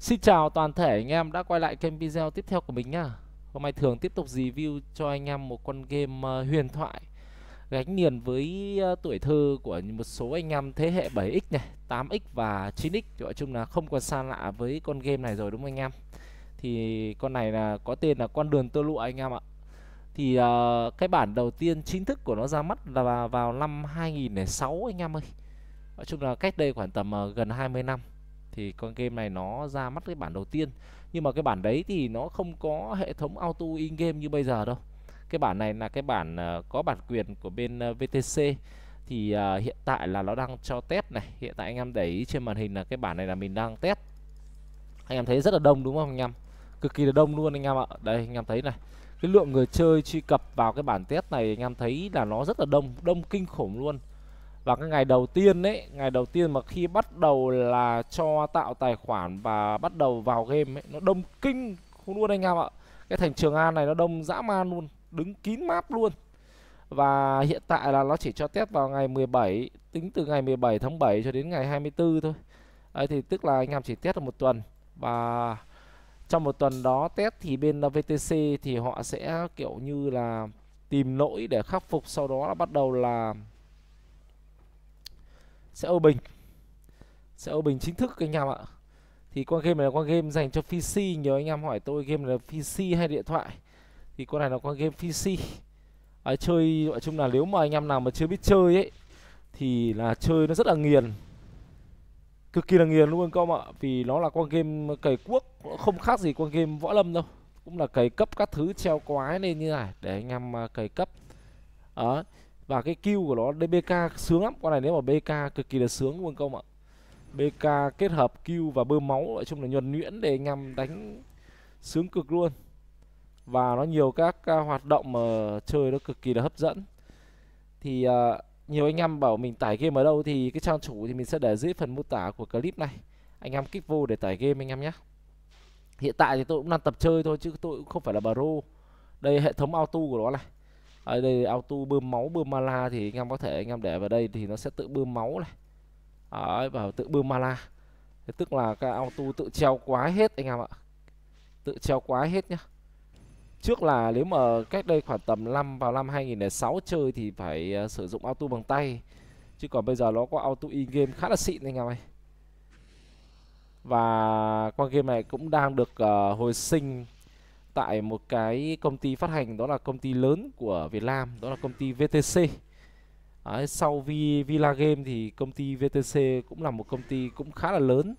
Xin chào toàn thể anh em đã quay lại kênh video tiếp theo của mình nhá. Hôm nay thường tiếp tục review cho anh em một con game ờ, huyền thoại gánh liền với ờ, tuổi thơ của một số anh em thế hệ 7X này, 8X và 9X. Nói chung là không còn xa lạ với con game này rồi đúng không anh em? Thì con này là có tên là con đường tơ lụa anh em ạ. Thì uh, cái bản đầu tiên chính thức của nó ra mắt là vào năm 2006 anh em ơi. Nói chung là cách đây khoảng tầm uh, gần 20 năm thì con game này nó ra mắt cái bản đầu tiên nhưng mà cái bản đấy thì nó không có hệ thống auto in game như bây giờ đâu cái bản này là cái bản uh, có bản quyền của bên uh, ờ, VTC thì uh, hiện tại là nó đang cho test này hiện tại anh em để ý trên màn hình là cái bản này là mình đang test anh em thấy rất là đông đúng không anh em cực kỳ là đông luôn anh em ạ đây anh em thấy này cái lượng người chơi truy cập vào cái bản test này anh em thấy là nó rất là đông đông kinh khủng luôn và cái ngày đầu tiên đấy ngày đầu tiên mà khi bắt đầu là cho tạo tài khoản và bắt đầu vào game ấy nó đông kinh không luôn anh em ạ cái thành trường an này nó đông dã man luôn đứng kín map luôn và hiện tại là nó chỉ cho test vào ngày 17 tính từ ngày 17 tháng 7 cho đến ngày 24 thôi đấy, thì tức là anh em chỉ test được một tuần và trong một tuần đó test thì bên VTC thì họ sẽ kiểu như là tìm lỗi để khắc phục sau đó là bắt đầu là sẽ ô bình sẽ ô bình chính thức anh em ạ thì con game này là con game dành cho PC nhiều anh em hỏi tôi game là PC hay điện thoại thì con này là con game PC à, chơi nói chung là nếu mà anh em nào mà chưa biết chơi ấy thì là chơi nó rất là nghiền cực kỳ là nghiền luôn các em ạ vì nó là con game cày cuốc không khác gì con game võ lâm đâu cũng là cày cấp các thứ treo quái lên như này để anh em à, cày cấp đó à, và cái kill của nó DBK sướng lắm con này nếu mà BK cực kỳ là sướng luôn công ạ BK kết hợp kill và bơm máu nói chung là nhuần nhuyễn để anh em đánh sướng cực luôn và nó nhiều các à, hoạt động mà chơi nó cực kỳ là hấp dẫn thì uh, nhiều anh em bảo mình tải game ở đâu thì cái trang chủ thì mình sẽ để dưới phần mô tả của clip này anh em kích vô để tải game anh em nhé hiện tại thì tôi cũng đang tập chơi thôi chứ tôi cũng không phải là pro đây hệ thống auto của nó này ở đây auto bơm máu bơm mala thì anh em có thể anh em để vào đây thì nó sẽ tự bơm máu này đấy, và tự bơm mala Thế tức là cái auto tự treo quá hết anh em ạ tự treo quá hết nhá trước là nếu mà cách đây khoảng tầm năm vào năm 2006 chơi thì phải uh, sử dụng auto bằng tay chứ còn bây giờ nó có auto in game khá là xịn anh em ơi và con game này cũng đang được uh, hồi sinh tại một cái công ty phát hành đó là công ty lớn của Việt Nam đó là công ty VTC Đấy, sau v, Villa Game thì công ty VTC cũng là một công ty cũng khá là lớn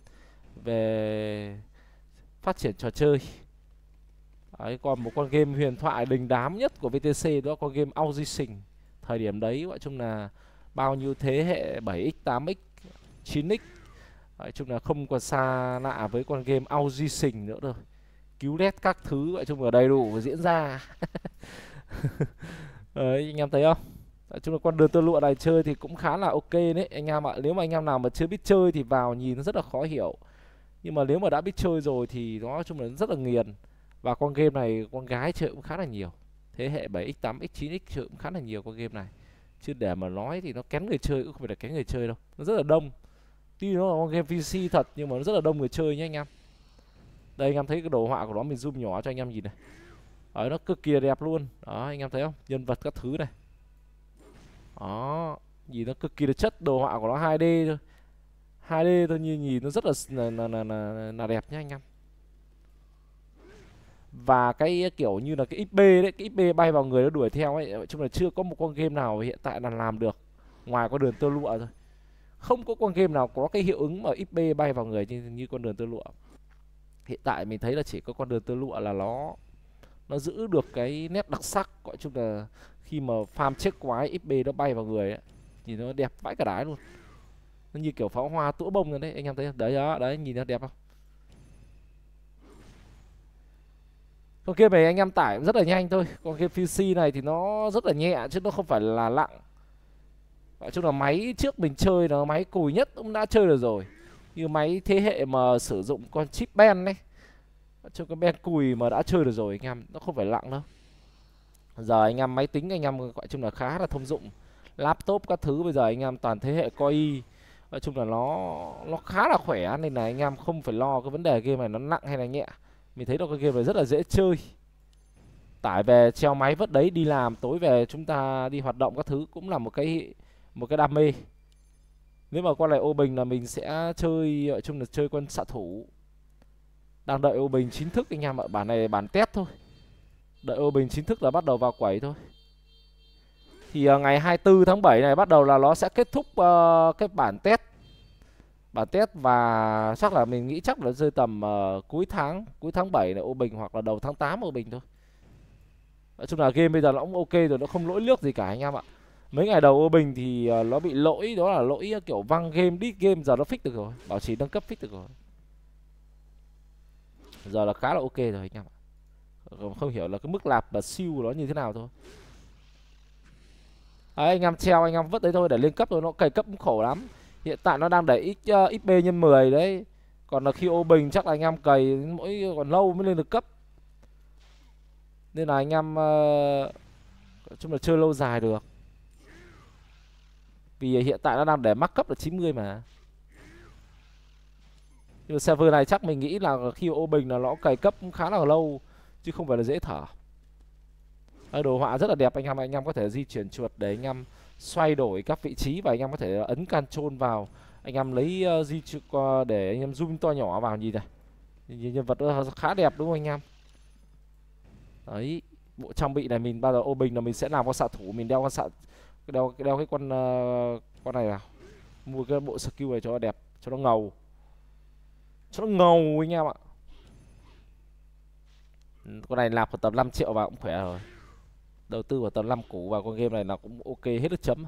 về phát triển trò chơi Đấy, còn một con game huyền thoại đình đám nhất của VTC đó là con game Audition thời điểm đấy gọi chung là bao nhiêu thế hệ 7x 8x 9x nói chung là không còn xa lạ với con game Audition nữa rồi cứu đét các thứ gọi chung là đầy đủ diễn ra đấy anh em thấy không Nói chung là con đường tơ lụa này chơi thì cũng khá là ok đấy anh em ạ nếu mà anh em nào mà chưa biết chơi thì vào nhìn rất là khó hiểu nhưng mà nếu mà đã biết chơi rồi thì nói chung là rất là nghiền và con game này con gái chơi cũng khá là nhiều thế hệ 7x8 x9 x chơi cũng khá là nhiều con game này chứ để mà nói thì nó kén người chơi cũng không phải là kén người chơi đâu nó rất là đông tuy nó là con game pc thật nhưng mà nó rất là đông người chơi nhé anh em đây anh em thấy cái đồ họa của nó mình zoom nhỏ cho anh em nhìn này ở nó cực kỳ đẹp luôn đó anh em thấy không nhân vật các thứ này đó nhìn nó cực kỳ là chất đồ họa của nó 2D thôi 2D thôi nhìn nhìn nó rất là là, là, là, là đẹp nhá anh em và cái kiểu như là cái XP đấy cái XP bay vào người nó đuổi theo ấy chung là chưa có một con game nào hiện tại là làm được ngoài con đường tơ lụa thôi không có con game nào có cái hiệu ứng mà XP bay vào người như, như con đường tơ lụa hiện tại mình thấy là chỉ có con đường tơ lụa là nó nó giữ được cái nét đặc sắc gọi chung là khi mà farm chết quái xp nó bay vào người ấy, nhìn nó đẹp vãi cả đái luôn nó như kiểu pháo hoa tủa bông rồi đấy anh em thấy không? đấy đó đấy nhìn nó đẹp không con kia này anh em tải rất là nhanh thôi Con kia pc này thì nó rất là nhẹ chứ nó không phải là nặng nói chung là máy trước mình chơi nó máy cùi nhất cũng đã chơi được rồi như máy thế hệ mà sử dụng con chip ben ấy cho cái ben cùi mà đã chơi được rồi anh em nó không phải lặng đâu giờ anh em máy tính anh em gọi chung là khá là thông dụng laptop các thứ bây giờ anh em toàn thế hệ coi nói chung là nó nó khá là khỏe nên là anh em không phải lo cái vấn đề game này nó nặng hay là nhẹ mình thấy được cái game này rất là dễ chơi tải về treo máy vất đấy đi làm tối về chúng ta đi hoạt động các thứ cũng là một cái một cái đam mê nếu mà qua lại ô bình là mình sẽ chơi nói chung là chơi quân xạ thủ đang đợi ô bình chính thức anh em ạ bản này bản test thôi đợi ô bình chính thức là bắt đầu vào quẩy thôi thì uh, ngày 24 tháng 7 này bắt đầu là nó sẽ kết thúc uh, cái bản test bản test và chắc là mình nghĩ chắc là rơi tầm uh, cuối tháng cuối tháng 7 là ô bình hoặc là đầu tháng 8 ô bình thôi nói chung là game bây giờ nó cũng ok rồi nó không lỗi nước gì cả anh em ạ mấy ngày đầu ô bình thì ờ, nó bị lỗi đó là lỗi ờ, kiểu văng game đi game giờ nó fix được rồi bảo trì nâng cấp fix được rồi giờ là khá là ok rồi anh em không hiểu là cái mức lạp và siêu nó như thế nào thôi Đấy, anh em treo anh em vứt đấy thôi để lên cấp rồi nó cày cấp cũng khổ lắm hiện tại nó đang để ít uh, ờ, xp nhân 10 đấy còn là khi ô bình chắc là anh em cày mỗi còn lâu mới lên được cấp nên là anh em uh, chung là chơi lâu dài được vì hiện tại nó đang để mắc cấp là 90 mà Nhưng mà server này chắc mình nghĩ là khi ô bình là nó cày cấp khá là lâu Chứ không phải là dễ thở ở đồ họa rất là đẹp anh em anh em có thể di chuyển chuột để anh em xoay đổi các vị trí và anh em có thể ấn can control vào anh em lấy uh, di chuột ờ, để anh em zoom to nhỏ vào nhìn này nhìn nhân vật khá đẹp đúng không anh em đấy bộ trang bị này mình bao giờ ô bình là mình sẽ làm con xạ thủ mình đeo con xạ đeo đeo cái con uh, con này vào mua cái bộ skill này cho nó đẹp cho nó ngầu cho nó ngầu anh em ạ ừ, con này nạp vào tầm 5 triệu vào cũng khỏe rồi đầu tư vào tầm 5 củ vào con game này là cũng ok hết được chấm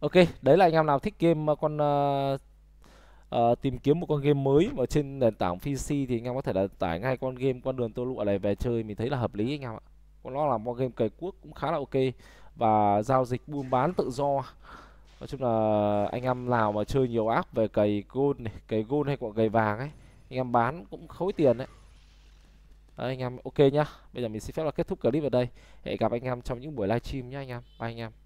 ok đấy là anh em nào thích game ờ, con uh, uh, tìm kiếm một con game mới mà trên nền tảng PC thì anh em có thể là tải ngay con game con đường tô lụa này về chơi mình thấy là hợp lý anh em ạ Con nó là một game cày cuốc cũng khá là ok và giao dịch buôn bán tự do nói chung là anh em nào mà chơi nhiều áp về cầy gold này cày gold hay quả cầy vàng ấy anh em bán cũng khối tiền đấy Đấy, anh em ok nhá bây giờ mình xin phép là kết thúc clip ở đây hẹn gặp anh em trong những buổi livestream nhá anh em bye anh em